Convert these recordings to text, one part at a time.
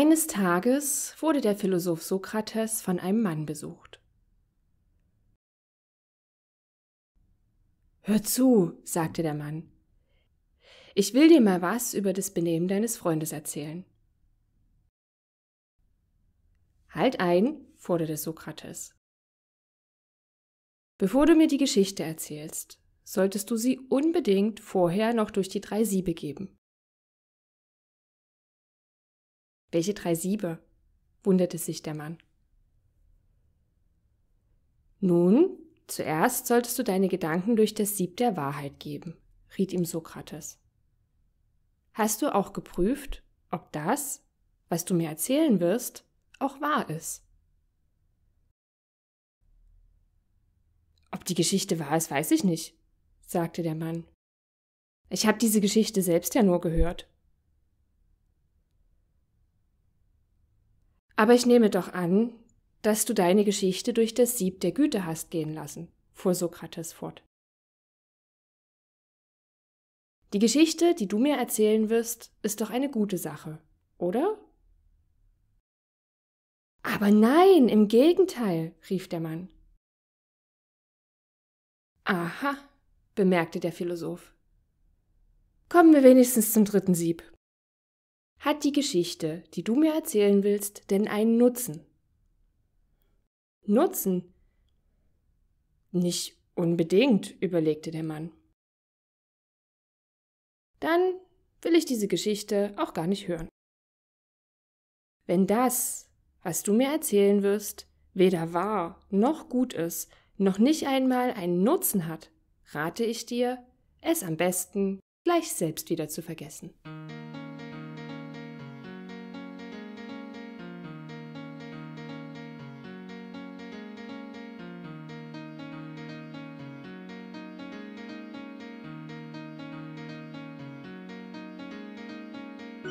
Eines Tages wurde der Philosoph Sokrates von einem Mann besucht. Hör zu, sagte der Mann. Ich will dir mal was über das Benehmen deines Freundes erzählen. Halt ein, forderte Sokrates. Bevor du mir die Geschichte erzählst, solltest du sie unbedingt vorher noch durch die drei Siebe geben. Welche drei Siebe? wunderte sich der Mann. Nun, zuerst solltest du deine Gedanken durch das Sieb der Wahrheit geben, riet ihm Sokrates. Hast du auch geprüft, ob das, was du mir erzählen wirst, auch wahr ist? Ob die Geschichte wahr ist, weiß ich nicht, sagte der Mann. Ich habe diese Geschichte selbst ja nur gehört. Aber ich nehme doch an, dass du deine Geschichte durch das Sieb der Güte hast gehen lassen, fuhr Sokrates fort. Die Geschichte, die du mir erzählen wirst, ist doch eine gute Sache, oder? Aber nein, im Gegenteil, rief der Mann. Aha, bemerkte der Philosoph. Kommen wir wenigstens zum dritten Sieb. Hat die Geschichte, die du mir erzählen willst, denn einen Nutzen? Nutzen? Nicht unbedingt, überlegte der Mann. Dann will ich diese Geschichte auch gar nicht hören. Wenn das, was du mir erzählen wirst, weder wahr noch gut ist, noch nicht einmal einen Nutzen hat, rate ich dir, es am besten gleich selbst wieder zu vergessen.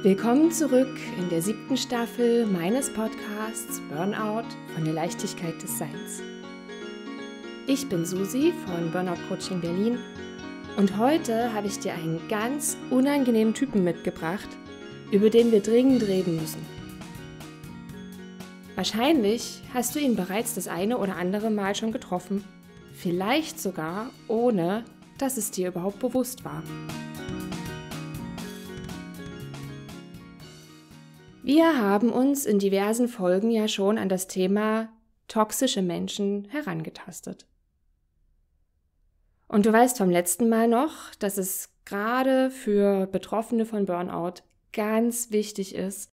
Willkommen zurück in der siebten Staffel meines Podcasts Burnout von der Leichtigkeit des Seins. Ich bin Susi von Burnout Coaching Berlin und heute habe ich dir einen ganz unangenehmen Typen mitgebracht, über den wir dringend reden müssen. Wahrscheinlich hast du ihn bereits das eine oder andere Mal schon getroffen, vielleicht sogar ohne, dass es dir überhaupt bewusst war. Wir haben uns in diversen Folgen ja schon an das Thema toxische Menschen herangetastet. Und du weißt vom letzten Mal noch, dass es gerade für Betroffene von Burnout ganz wichtig ist,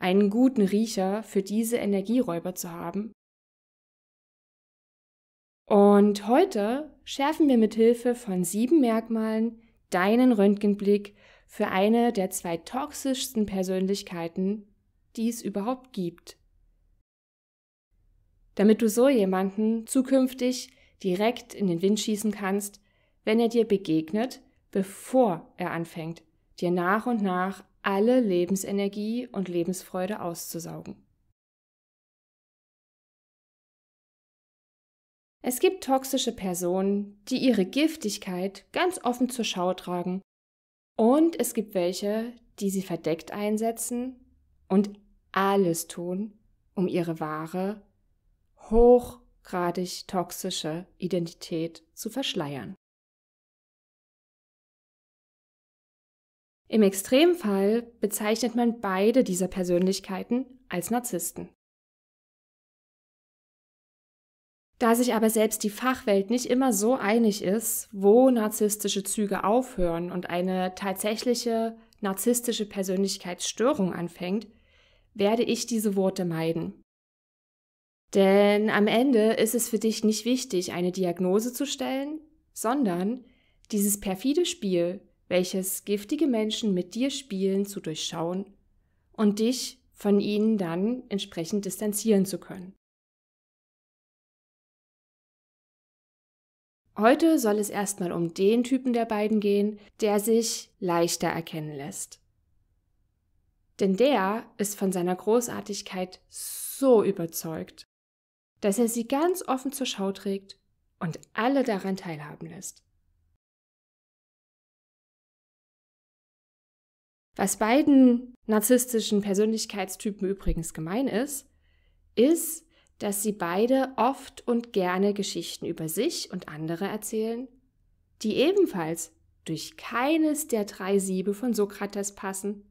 einen guten Riecher für diese Energieräuber zu haben. Und heute schärfen wir mit Hilfe von sieben Merkmalen deinen Röntgenblick für eine der zwei toxischsten Persönlichkeiten die es überhaupt gibt. Damit du so jemanden zukünftig direkt in den Wind schießen kannst, wenn er dir begegnet, bevor er anfängt, dir nach und nach alle Lebensenergie und Lebensfreude auszusaugen. Es gibt toxische Personen, die ihre Giftigkeit ganz offen zur Schau tragen. Und es gibt welche, die sie verdeckt einsetzen und alles tun, um ihre wahre, hochgradig toxische Identität zu verschleiern. Im Extremfall bezeichnet man beide dieser Persönlichkeiten als Narzissten. Da sich aber selbst die Fachwelt nicht immer so einig ist, wo narzisstische Züge aufhören und eine tatsächliche narzisstische Persönlichkeitsstörung anfängt, werde ich diese Worte meiden. Denn am Ende ist es für dich nicht wichtig, eine Diagnose zu stellen, sondern dieses perfide Spiel, welches giftige Menschen mit dir spielen, zu durchschauen und dich von ihnen dann entsprechend distanzieren zu können. Heute soll es erstmal um den Typen der beiden gehen, der sich leichter erkennen lässt denn der ist von seiner Großartigkeit so überzeugt, dass er sie ganz offen zur Schau trägt und alle daran teilhaben lässt. Was beiden narzisstischen Persönlichkeitstypen übrigens gemein ist, ist, dass sie beide oft und gerne Geschichten über sich und andere erzählen, die ebenfalls durch keines der drei Siebe von Sokrates passen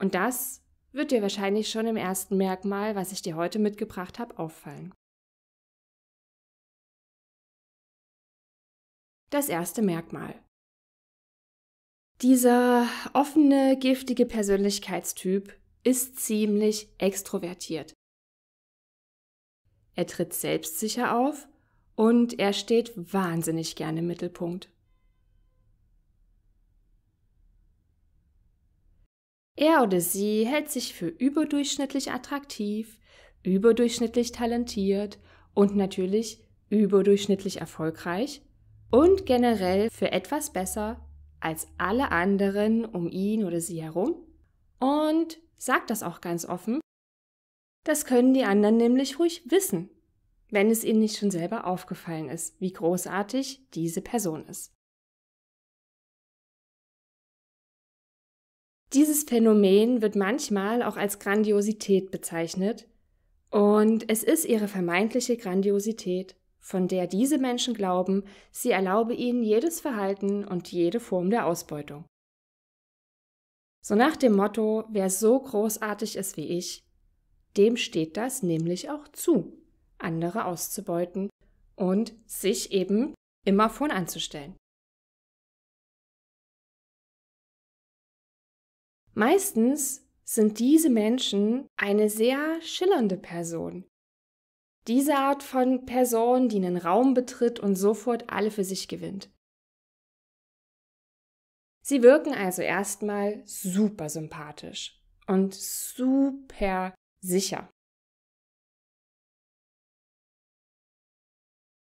und das wird dir wahrscheinlich schon im ersten Merkmal, was ich dir heute mitgebracht habe, auffallen. Das erste Merkmal. Dieser offene, giftige Persönlichkeitstyp ist ziemlich extrovertiert. Er tritt selbstsicher auf und er steht wahnsinnig gerne im Mittelpunkt. Er oder sie hält sich für überdurchschnittlich attraktiv, überdurchschnittlich talentiert und natürlich überdurchschnittlich erfolgreich und generell für etwas besser als alle anderen um ihn oder sie herum und sagt das auch ganz offen. Das können die anderen nämlich ruhig wissen, wenn es ihnen nicht schon selber aufgefallen ist, wie großartig diese Person ist. Dieses Phänomen wird manchmal auch als Grandiosität bezeichnet und es ist ihre vermeintliche Grandiosität, von der diese Menschen glauben, sie erlaube ihnen jedes Verhalten und jede Form der Ausbeutung. So nach dem Motto, wer so großartig ist wie ich, dem steht das nämlich auch zu, andere auszubeuten und sich eben immer vorn anzustellen. Meistens sind diese Menschen eine sehr schillernde Person. Diese Art von Person, die einen Raum betritt und sofort alle für sich gewinnt. Sie wirken also erstmal super sympathisch und super sicher.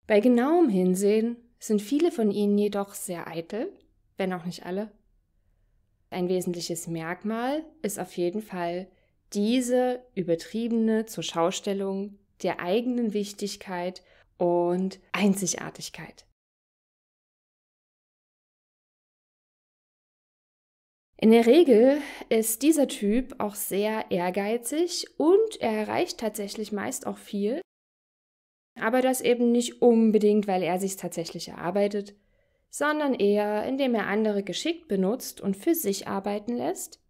Bei genauem Hinsehen sind viele von ihnen jedoch sehr eitel, wenn auch nicht alle, ein wesentliches Merkmal ist auf jeden Fall diese übertriebene Zuschaustellung der eigenen Wichtigkeit und Einzigartigkeit. In der Regel ist dieser Typ auch sehr ehrgeizig und er erreicht tatsächlich meist auch viel, aber das eben nicht unbedingt, weil er sich tatsächlich erarbeitet, sondern eher indem er andere geschickt benutzt und für sich arbeiten lässt?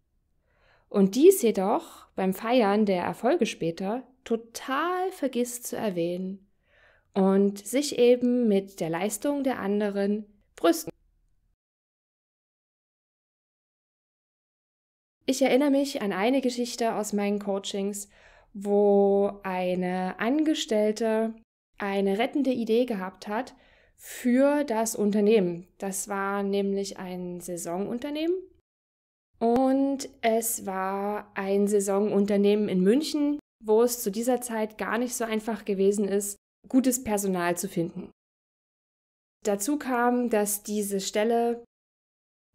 Und dies jedoch beim Feiern der Erfolge später total vergisst zu erwähnen und sich eben mit der Leistung der anderen brüsten. Ich erinnere mich an eine Geschichte aus meinen Coachings, wo eine Angestellte eine rettende Idee gehabt hat für das Unternehmen. Das war nämlich ein Saisonunternehmen und es war ein Saisonunternehmen in München, wo es zu dieser Zeit gar nicht so einfach gewesen ist, gutes Personal zu finden. Dazu kam, dass diese Stelle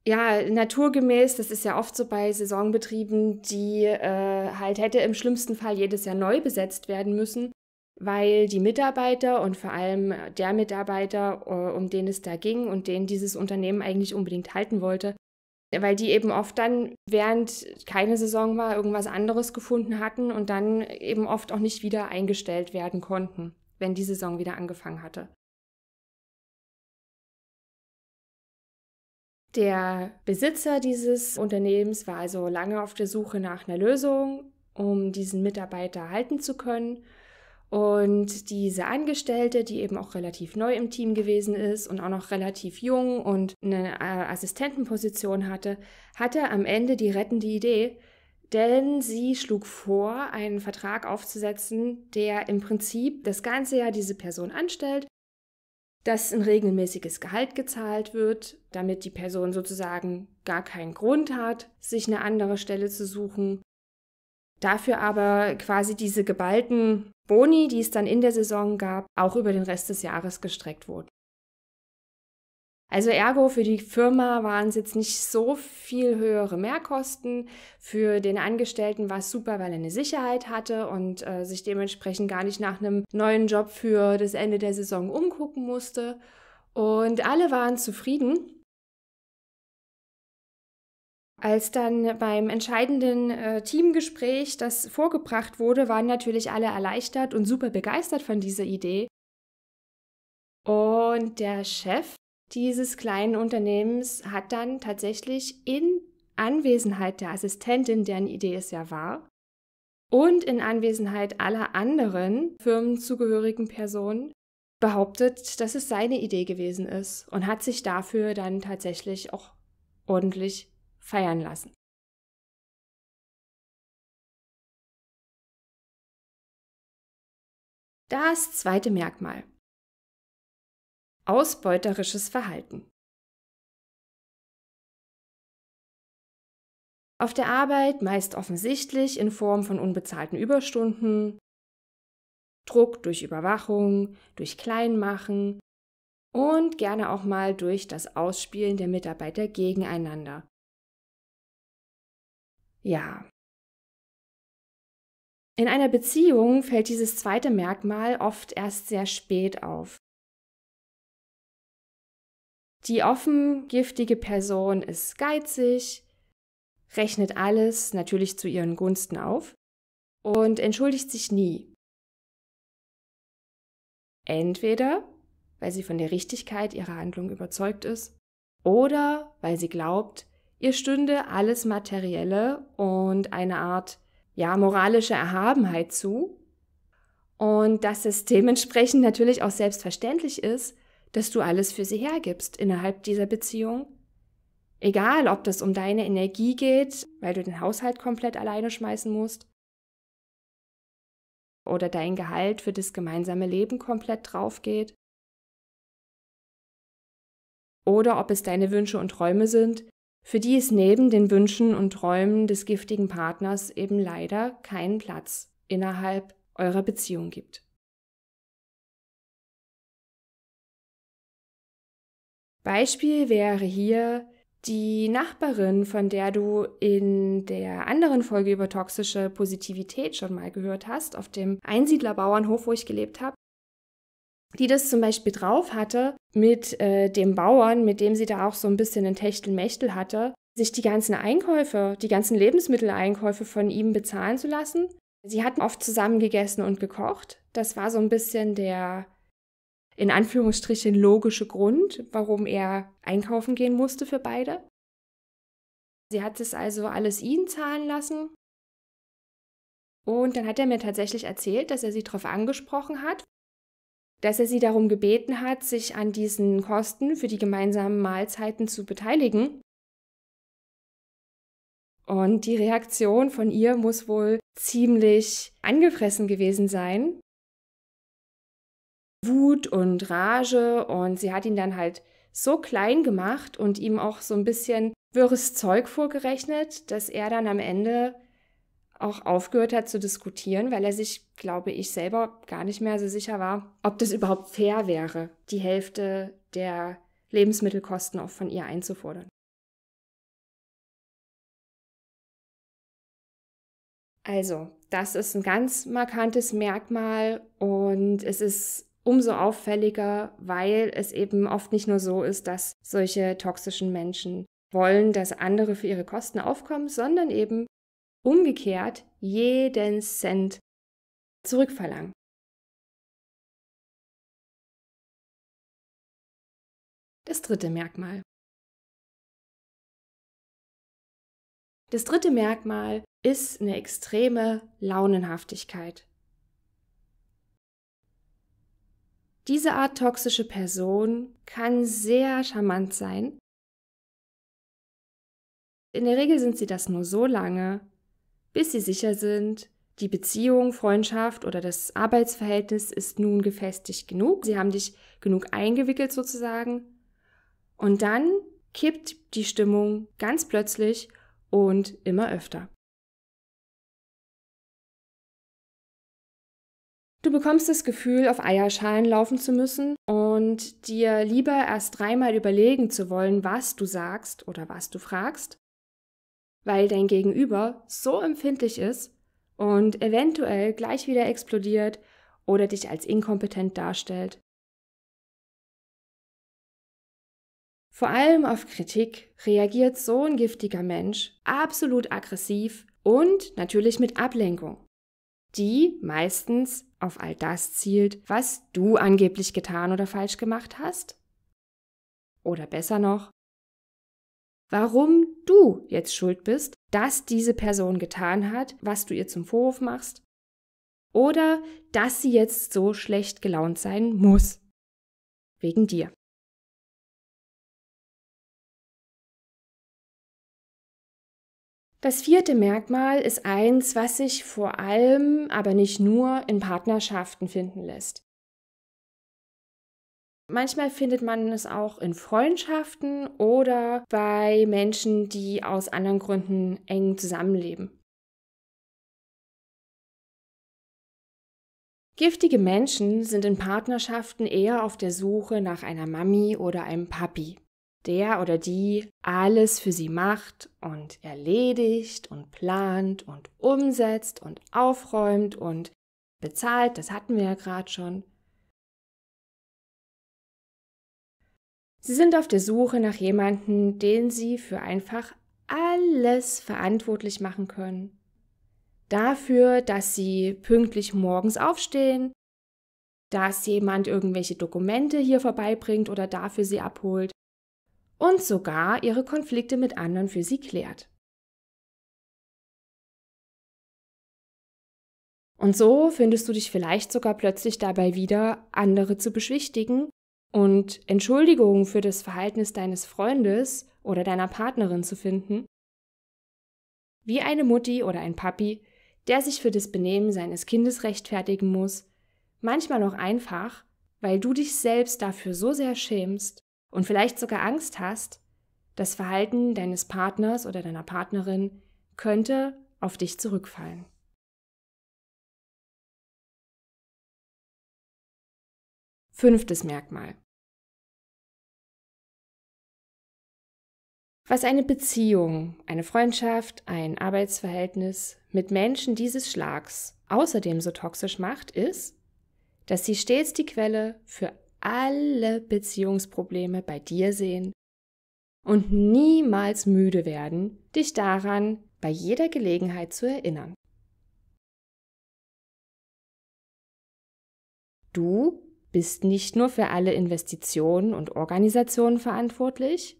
ja, naturgemäß, das ist ja oft so bei Saisonbetrieben, die äh, halt hätte im schlimmsten Fall jedes Jahr neu besetzt werden müssen weil die Mitarbeiter und vor allem äh, der Mitarbeiter, äh, um den es da ging und den dieses Unternehmen eigentlich unbedingt halten wollte, weil die eben oft dann, während keine Saison war, irgendwas anderes gefunden hatten und dann eben oft auch nicht wieder eingestellt werden konnten, wenn die Saison wieder angefangen hatte. Der Besitzer dieses Unternehmens war also lange auf der Suche nach einer Lösung, um diesen Mitarbeiter halten zu können und diese Angestellte, die eben auch relativ neu im Team gewesen ist und auch noch relativ jung und eine äh, Assistentenposition hatte, hatte am Ende die rettende Idee, denn sie schlug vor, einen Vertrag aufzusetzen, der im Prinzip das ganze Jahr diese Person anstellt, dass ein regelmäßiges Gehalt gezahlt wird, damit die Person sozusagen gar keinen Grund hat, sich eine andere Stelle zu suchen, dafür aber quasi diese geballten Boni, die es dann in der Saison gab, auch über den Rest des Jahres gestreckt wurden. Also ergo, für die Firma waren es jetzt nicht so viel höhere Mehrkosten. Für den Angestellten war es super, weil er eine Sicherheit hatte und äh, sich dementsprechend gar nicht nach einem neuen Job für das Ende der Saison umgucken musste. Und alle waren zufrieden als dann beim entscheidenden äh, Teamgespräch das vorgebracht wurde, waren natürlich alle erleichtert und super begeistert von dieser Idee. Und der Chef dieses kleinen Unternehmens hat dann tatsächlich in Anwesenheit der Assistentin, deren Idee es ja war, und in Anwesenheit aller anderen firmenzugehörigen Personen behauptet, dass es seine Idee gewesen ist und hat sich dafür dann tatsächlich auch ordentlich feiern lassen. Das zweite Merkmal. Ausbeuterisches Verhalten. Auf der Arbeit meist offensichtlich in Form von unbezahlten Überstunden, Druck durch Überwachung, durch Kleinmachen und gerne auch mal durch das Ausspielen der Mitarbeiter gegeneinander. Ja. In einer Beziehung fällt dieses zweite Merkmal oft erst sehr spät auf. Die offen giftige Person ist geizig, rechnet alles natürlich zu ihren Gunsten auf und entschuldigt sich nie. Entweder, weil sie von der Richtigkeit ihrer Handlung überzeugt ist, oder weil sie glaubt, Ihr stünde alles Materielle und eine Art ja, moralische Erhabenheit zu. Und dass es dementsprechend natürlich auch selbstverständlich ist, dass du alles für sie hergibst innerhalb dieser Beziehung. Egal, ob das um deine Energie geht, weil du den Haushalt komplett alleine schmeißen musst, oder dein Gehalt für das gemeinsame Leben komplett drauf geht, oder ob es deine Wünsche und Träume sind, für die ist neben den Wünschen und Träumen des giftigen Partners eben leider keinen Platz innerhalb eurer Beziehung gibt. Beispiel wäre hier die Nachbarin, von der du in der anderen Folge über toxische Positivität schon mal gehört hast, auf dem Einsiedlerbauernhof, wo ich gelebt habe, die das zum Beispiel drauf hatte, mit äh, dem Bauern, mit dem sie da auch so ein bisschen ein Techtelmechtel hatte, sich die ganzen Einkäufe, die ganzen Lebensmitteleinkäufe von ihm bezahlen zu lassen. Sie hatten oft zusammen gegessen und gekocht. Das war so ein bisschen der, in Anführungsstrichen, logische Grund, warum er einkaufen gehen musste für beide. Sie hat es also alles ihn zahlen lassen. Und dann hat er mir tatsächlich erzählt, dass er sie darauf angesprochen hat, dass er sie darum gebeten hat, sich an diesen Kosten für die gemeinsamen Mahlzeiten zu beteiligen. Und die Reaktion von ihr muss wohl ziemlich angefressen gewesen sein. Wut und Rage und sie hat ihn dann halt so klein gemacht und ihm auch so ein bisschen wirres Zeug vorgerechnet, dass er dann am Ende auch aufgehört hat zu diskutieren, weil er sich, glaube ich, selber gar nicht mehr so sicher war, ob das überhaupt fair wäre, die Hälfte der Lebensmittelkosten auch von ihr einzufordern. Also, das ist ein ganz markantes Merkmal und es ist umso auffälliger, weil es eben oft nicht nur so ist, dass solche toxischen Menschen wollen, dass andere für ihre Kosten aufkommen, sondern eben umgekehrt jeden Cent zurückverlangen. Das dritte Merkmal. Das dritte Merkmal ist eine extreme Launenhaftigkeit. Diese Art toxische Person kann sehr charmant sein. In der Regel sind sie das nur so lange, bis sie sicher sind, die Beziehung, Freundschaft oder das Arbeitsverhältnis ist nun gefestigt genug. Sie haben dich genug eingewickelt sozusagen. Und dann kippt die Stimmung ganz plötzlich und immer öfter. Du bekommst das Gefühl, auf Eierschalen laufen zu müssen und dir lieber erst dreimal überlegen zu wollen, was du sagst oder was du fragst, weil dein Gegenüber so empfindlich ist und eventuell gleich wieder explodiert oder dich als inkompetent darstellt. Vor allem auf Kritik reagiert so ein giftiger Mensch absolut aggressiv und natürlich mit Ablenkung, die meistens auf all das zielt, was du angeblich getan oder falsch gemacht hast. Oder besser noch, warum du jetzt schuld bist, dass diese Person getan hat, was du ihr zum Vorwurf machst, oder dass sie jetzt so schlecht gelaunt sein muss. Wegen dir. Das vierte Merkmal ist eins, was sich vor allem, aber nicht nur in Partnerschaften finden lässt manchmal findet man es auch in Freundschaften oder bei Menschen, die aus anderen Gründen eng zusammenleben. Giftige Menschen sind in Partnerschaften eher auf der Suche nach einer Mami oder einem Papi, der oder die alles für sie macht und erledigt und plant und umsetzt und aufräumt und bezahlt, das hatten wir ja gerade schon, Sie sind auf der Suche nach jemandem, den Sie für einfach alles verantwortlich machen können. Dafür, dass Sie pünktlich morgens aufstehen, dass jemand irgendwelche Dokumente hier vorbeibringt oder dafür Sie abholt und sogar Ihre Konflikte mit anderen für Sie klärt. Und so findest du dich vielleicht sogar plötzlich dabei wieder, andere zu beschwichtigen und Entschuldigungen für das Verhalten deines Freundes oder deiner Partnerin zu finden, wie eine Mutti oder ein Papi, der sich für das Benehmen seines Kindes rechtfertigen muss, manchmal auch einfach, weil du dich selbst dafür so sehr schämst und vielleicht sogar Angst hast, das Verhalten deines Partners oder deiner Partnerin könnte auf dich zurückfallen. Fünftes Merkmal. Was eine Beziehung, eine Freundschaft, ein Arbeitsverhältnis mit Menschen dieses Schlags außerdem so toxisch macht, ist, dass sie stets die Quelle für alle Beziehungsprobleme bei dir sehen und niemals müde werden, dich daran bei jeder Gelegenheit zu erinnern. Du bist nicht nur für alle Investitionen und Organisationen verantwortlich,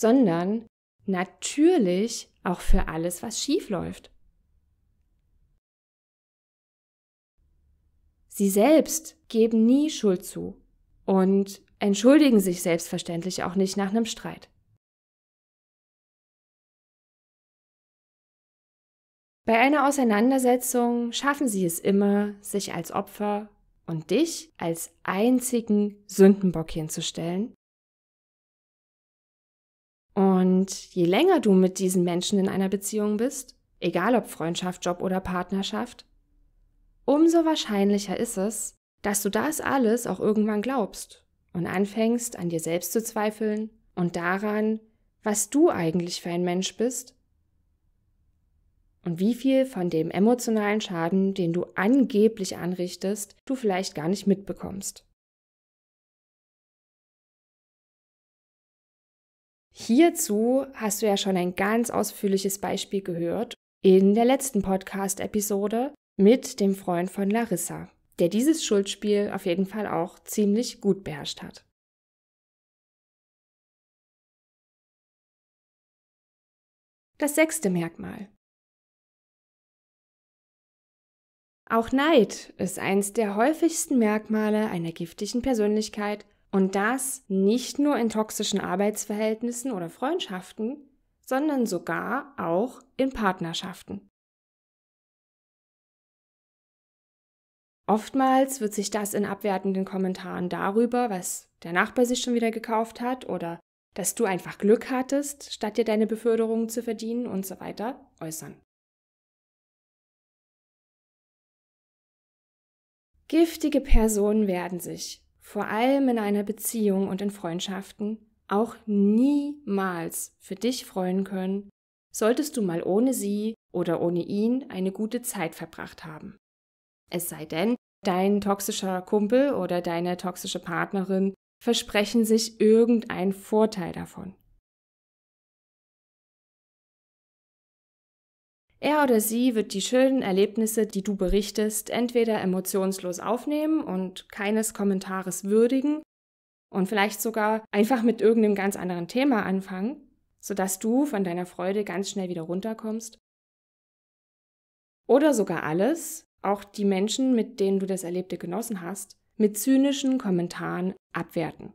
sondern natürlich auch für alles, was schief läuft. Sie selbst geben nie Schuld zu und entschuldigen sich selbstverständlich auch nicht nach einem Streit. Bei einer Auseinandersetzung schaffen sie es immer, sich als Opfer und dich als einzigen Sündenbock hinzustellen und je länger du mit diesen Menschen in einer Beziehung bist, egal ob Freundschaft, Job oder Partnerschaft, umso wahrscheinlicher ist es, dass du das alles auch irgendwann glaubst und anfängst, an dir selbst zu zweifeln und daran, was du eigentlich für ein Mensch bist und wie viel von dem emotionalen Schaden, den du angeblich anrichtest, du vielleicht gar nicht mitbekommst. Hierzu hast du ja schon ein ganz ausführliches Beispiel gehört in der letzten Podcast-Episode mit dem Freund von Larissa, der dieses Schuldspiel auf jeden Fall auch ziemlich gut beherrscht hat. Das sechste Merkmal. Auch Neid ist eines der häufigsten Merkmale einer giftigen Persönlichkeit und das nicht nur in toxischen Arbeitsverhältnissen oder Freundschaften, sondern sogar auch in Partnerschaften. Oftmals wird sich das in abwertenden Kommentaren darüber, was der Nachbar sich schon wieder gekauft hat oder dass du einfach Glück hattest, statt dir deine Beförderung zu verdienen und so weiter äußern. Giftige Personen werden sich vor allem in einer Beziehung und in Freundschaften, auch niemals für dich freuen können, solltest du mal ohne sie oder ohne ihn eine gute Zeit verbracht haben. Es sei denn, dein toxischer Kumpel oder deine toxische Partnerin versprechen sich irgendeinen Vorteil davon. Er oder sie wird die schönen Erlebnisse, die du berichtest, entweder emotionslos aufnehmen und keines Kommentares würdigen und vielleicht sogar einfach mit irgendeinem ganz anderen Thema anfangen, sodass du von deiner Freude ganz schnell wieder runterkommst. Oder sogar alles, auch die Menschen, mit denen du das Erlebte genossen hast, mit zynischen Kommentaren abwerten.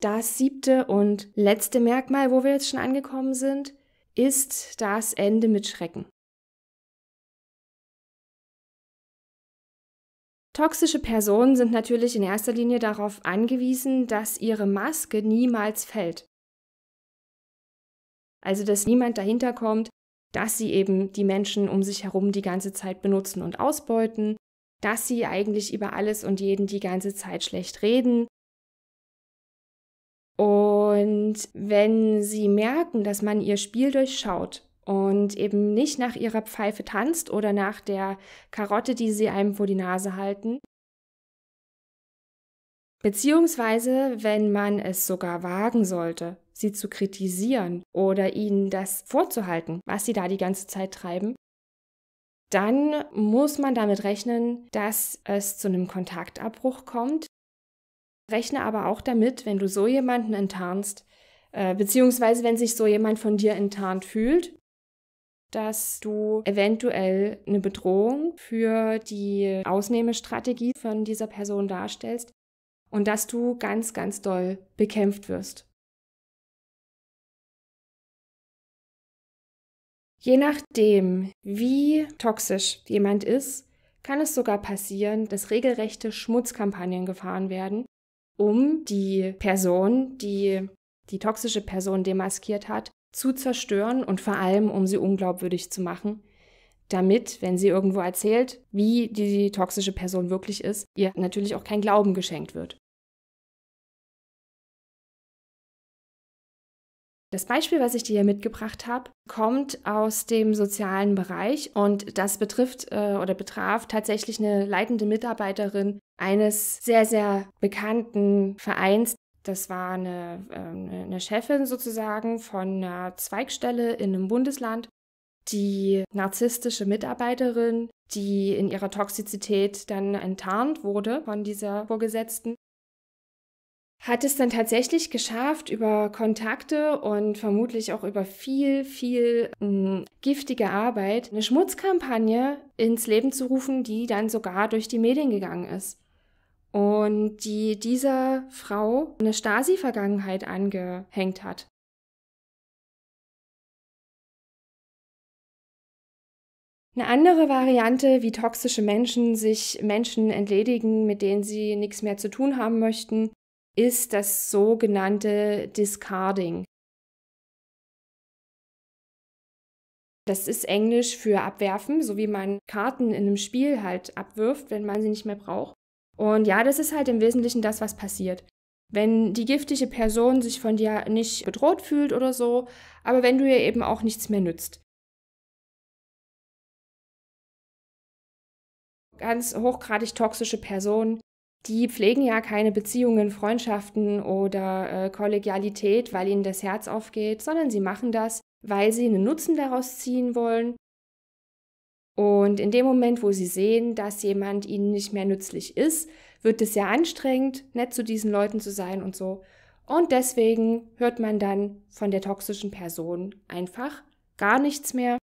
Das siebte und letzte Merkmal, wo wir jetzt schon angekommen sind, ist das Ende mit Schrecken. Toxische Personen sind natürlich in erster Linie darauf angewiesen, dass ihre Maske niemals fällt. Also dass niemand dahinter kommt, dass sie eben die Menschen um sich herum die ganze Zeit benutzen und ausbeuten, dass sie eigentlich über alles und jeden die ganze Zeit schlecht reden, und wenn sie merken, dass man ihr Spiel durchschaut und eben nicht nach ihrer Pfeife tanzt oder nach der Karotte, die sie einem vor die Nase halten, beziehungsweise wenn man es sogar wagen sollte, sie zu kritisieren oder ihnen das vorzuhalten, was sie da die ganze Zeit treiben, dann muss man damit rechnen, dass es zu einem Kontaktabbruch kommt, Rechne aber auch damit, wenn du so jemanden enttarnst, äh, beziehungsweise wenn sich so jemand von dir enttarnt fühlt, dass du eventuell eine Bedrohung für die Ausnehmestrategie von dieser Person darstellst und dass du ganz, ganz doll bekämpft wirst. Je nachdem, wie toxisch jemand ist, kann es sogar passieren, dass regelrechte Schmutzkampagnen gefahren werden, um die Person, die die toxische Person demaskiert hat, zu zerstören und vor allem, um sie unglaubwürdig zu machen, damit, wenn sie irgendwo erzählt, wie die, die toxische Person wirklich ist, ihr natürlich auch kein Glauben geschenkt wird. Das Beispiel, was ich dir hier mitgebracht habe, kommt aus dem sozialen Bereich und das betrifft äh, oder betraf tatsächlich eine leitende Mitarbeiterin eines sehr, sehr bekannten Vereins. Das war eine, äh, eine Chefin sozusagen von einer Zweigstelle in einem Bundesland, die narzisstische Mitarbeiterin, die in ihrer Toxizität dann enttarnt wurde von dieser Vorgesetzten hat es dann tatsächlich geschafft, über Kontakte und vermutlich auch über viel, viel mh, hm, giftige Arbeit eine Schmutzkampagne ins Leben zu rufen, die dann sogar durch die Medien gegangen ist. Und die dieser Frau eine Stasi-Vergangenheit angehängt hat. Eine andere Variante, wie toxische Menschen sich Menschen entledigen, mit denen sie nichts mehr zu tun haben möchten, ist das sogenannte Discarding. Das ist Englisch für abwerfen, so wie man Karten in einem Spiel halt abwirft, wenn man sie nicht mehr braucht. Und ja, das ist halt im Wesentlichen das, was passiert. Wenn die giftige Person sich von dir nicht bedroht fühlt oder so, aber wenn du ihr eben auch nichts mehr nützt. Ganz hochgradig toxische Personen die pflegen ja keine Beziehungen, Freundschaften oder äh, Kollegialität, weil ihnen das Herz aufgeht, sondern sie machen das, weil sie einen Nutzen daraus ziehen wollen. Und in dem Moment, wo sie sehen, dass jemand ihnen nicht mehr nützlich ist, wird es sehr anstrengend, nett zu diesen Leuten zu sein und so. Und deswegen hört man dann von der toxischen Person einfach gar nichts mehr.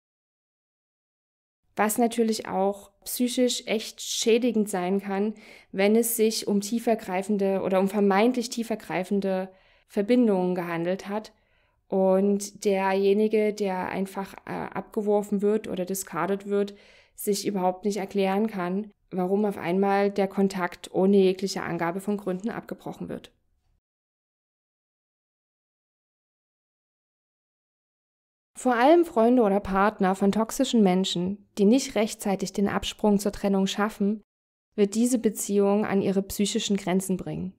Was natürlich auch psychisch echt schädigend sein kann, wenn es sich um tiefergreifende oder um vermeintlich tiefergreifende Verbindungen gehandelt hat. Und derjenige, der einfach äh, abgeworfen wird oder discarded wird, sich überhaupt nicht erklären kann, warum auf einmal der Kontakt ohne jegliche Angabe von Gründen abgebrochen wird. Vor allem Freunde oder Partner von toxischen Menschen, die nicht rechtzeitig den Absprung zur Trennung schaffen, wird diese Beziehung an ihre psychischen Grenzen bringen.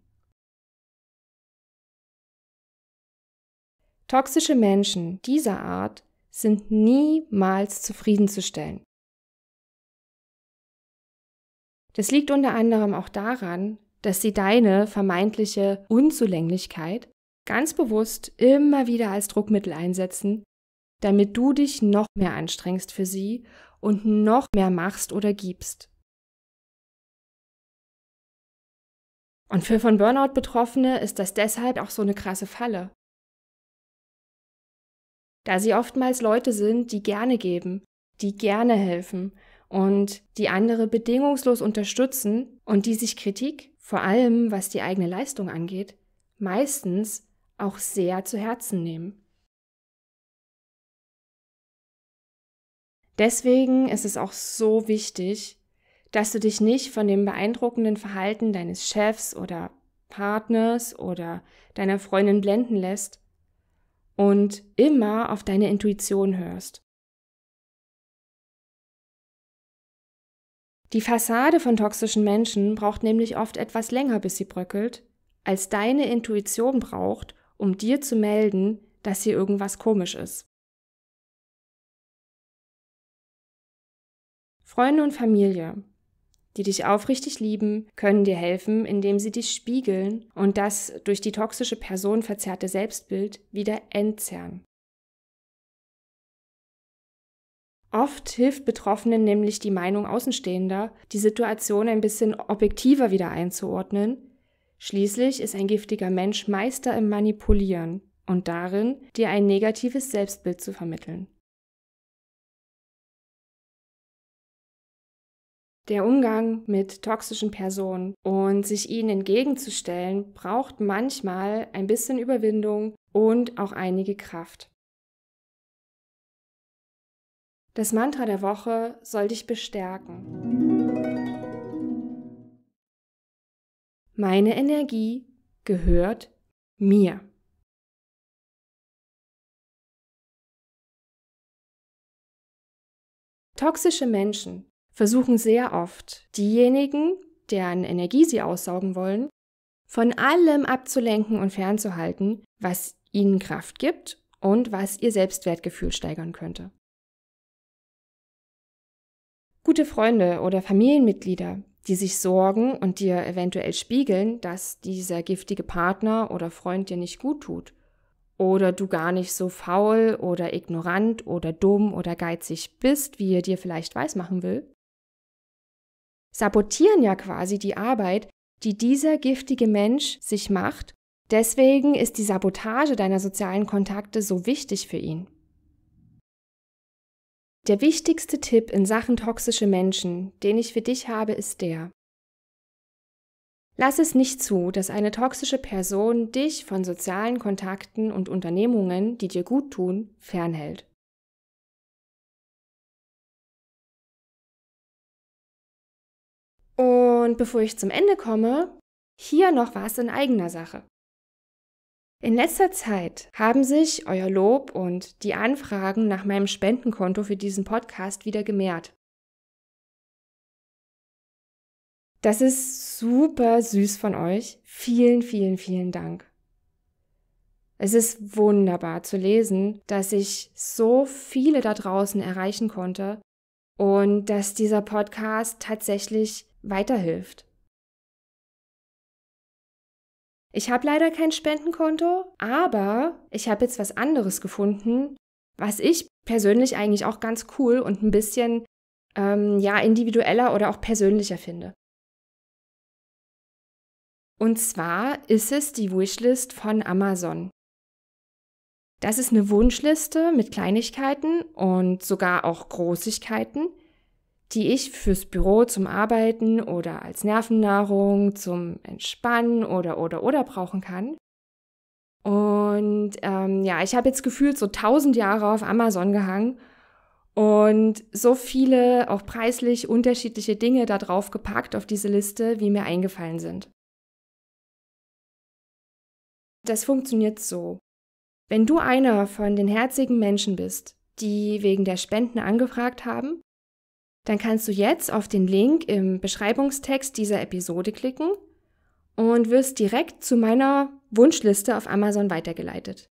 Toxische Menschen dieser Art sind niemals zufriedenzustellen. Das liegt unter anderem auch daran, dass sie deine vermeintliche Unzulänglichkeit ganz bewusst immer wieder als Druckmittel einsetzen, damit du dich noch mehr anstrengst für sie und noch mehr machst oder gibst. Und für von Burnout Betroffene ist das deshalb auch so eine krasse Falle. Da sie oftmals Leute sind, die gerne geben, die gerne helfen und die andere bedingungslos unterstützen und die sich Kritik, vor allem was die eigene Leistung angeht, meistens auch sehr zu Herzen nehmen. Deswegen ist es auch so wichtig, dass du dich nicht von dem beeindruckenden Verhalten deines Chefs oder Partners oder deiner Freundin blenden lässt und immer auf deine Intuition hörst. Die Fassade von toxischen Menschen braucht nämlich oft etwas länger, bis sie bröckelt, als deine Intuition braucht, um dir zu melden, dass hier irgendwas komisch ist. Freunde und Familie, die dich aufrichtig lieben, können dir helfen, indem sie dich spiegeln und das durch die toxische Person verzerrte Selbstbild wieder entzerren. Oft hilft Betroffenen nämlich die Meinung Außenstehender, die Situation ein bisschen objektiver wieder einzuordnen. Schließlich ist ein giftiger Mensch Meister im Manipulieren und darin, dir ein negatives Selbstbild zu vermitteln. Der Umgang mit toxischen Personen und sich ihnen entgegenzustellen, braucht manchmal ein bisschen Überwindung und auch einige Kraft. Das Mantra der Woche soll dich bestärken. Meine Energie gehört mir. Toxische Menschen versuchen sehr oft, diejenigen, deren Energie sie aussaugen wollen, von allem abzulenken und fernzuhalten, was ihnen Kraft gibt und was ihr Selbstwertgefühl steigern könnte. Gute Freunde oder Familienmitglieder, die sich sorgen und dir eventuell spiegeln, dass dieser giftige Partner oder Freund dir nicht gut tut oder du gar nicht so faul oder ignorant oder dumm oder geizig bist, wie er dir vielleicht weismachen will, sabotieren ja quasi die Arbeit, die dieser giftige Mensch sich macht. Deswegen ist die Sabotage deiner sozialen Kontakte so wichtig für ihn. Der wichtigste Tipp in Sachen toxische Menschen, den ich für dich habe, ist der. Lass es nicht zu, dass eine toxische Person dich von sozialen Kontakten und Unternehmungen, die dir gut tun, fernhält. Und bevor ich zum Ende komme, hier noch was in eigener Sache. In letzter Zeit haben sich euer Lob und die Anfragen nach meinem Spendenkonto für diesen Podcast wieder gemehrt. Das ist super süß von euch. Vielen, vielen, vielen Dank. Es ist wunderbar zu lesen, dass ich so viele da draußen erreichen konnte und dass dieser Podcast tatsächlich weiterhilft. Ich habe leider kein Spendenkonto, aber ich habe jetzt was anderes gefunden, was ich persönlich eigentlich auch ganz cool und ein bisschen ähm, ja individueller oder auch persönlicher finde. Und zwar ist es die Wishlist von Amazon. Das ist eine Wunschliste mit Kleinigkeiten und sogar auch Großigkeiten, die ich fürs Büro zum Arbeiten oder als Nervennahrung zum Entspannen oder oder oder brauchen kann. Und ähm, ja, ich habe jetzt gefühlt so tausend Jahre auf Amazon gehangen und so viele auch preislich unterschiedliche Dinge da drauf gepackt auf diese Liste, wie mir eingefallen sind. Das funktioniert so. Wenn du einer von den herzigen Menschen bist, die wegen der Spenden angefragt haben, dann kannst du jetzt auf den Link im Beschreibungstext dieser Episode klicken und wirst direkt zu meiner Wunschliste auf Amazon weitergeleitet.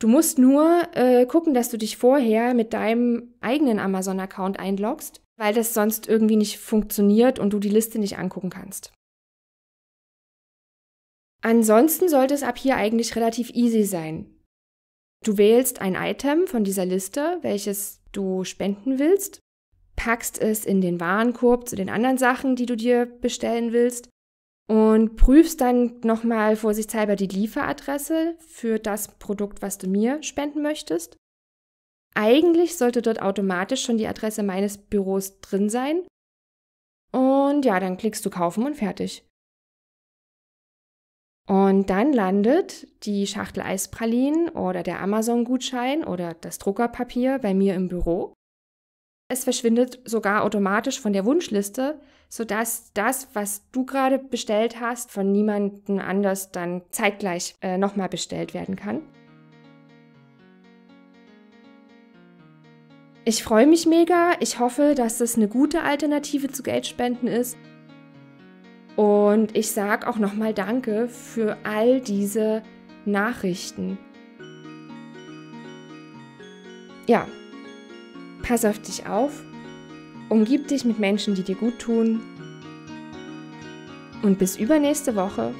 Du musst nur äh, gucken, dass du dich vorher mit deinem eigenen Amazon-Account einloggst, weil das sonst irgendwie nicht funktioniert und du die Liste nicht angucken kannst. Ansonsten sollte es ab hier eigentlich relativ easy sein. Du wählst ein Item von dieser Liste, welches du spenden willst, packst es in den Warenkorb zu den anderen Sachen, die du dir bestellen willst und prüfst dann nochmal vorsichtshalber die Lieferadresse für das Produkt, was du mir spenden möchtest. Eigentlich sollte dort automatisch schon die Adresse meines Büros drin sein. Und ja, dann klickst du kaufen und fertig. Und dann landet die Schachtel Eispralinen oder der Amazon-Gutschein oder das Druckerpapier bei mir im Büro. Es verschwindet sogar automatisch von der Wunschliste, sodass das, was du gerade bestellt hast, von niemandem anders dann zeitgleich äh, nochmal bestellt werden kann. Ich freue mich mega. Ich hoffe, dass es eine gute Alternative zu Geldspenden ist. Und ich sage auch nochmal Danke für all diese Nachrichten. Ja, Pass auf dich auf, umgib dich mit Menschen, die dir gut tun. Und bis übernächste Woche,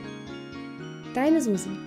deine Susi.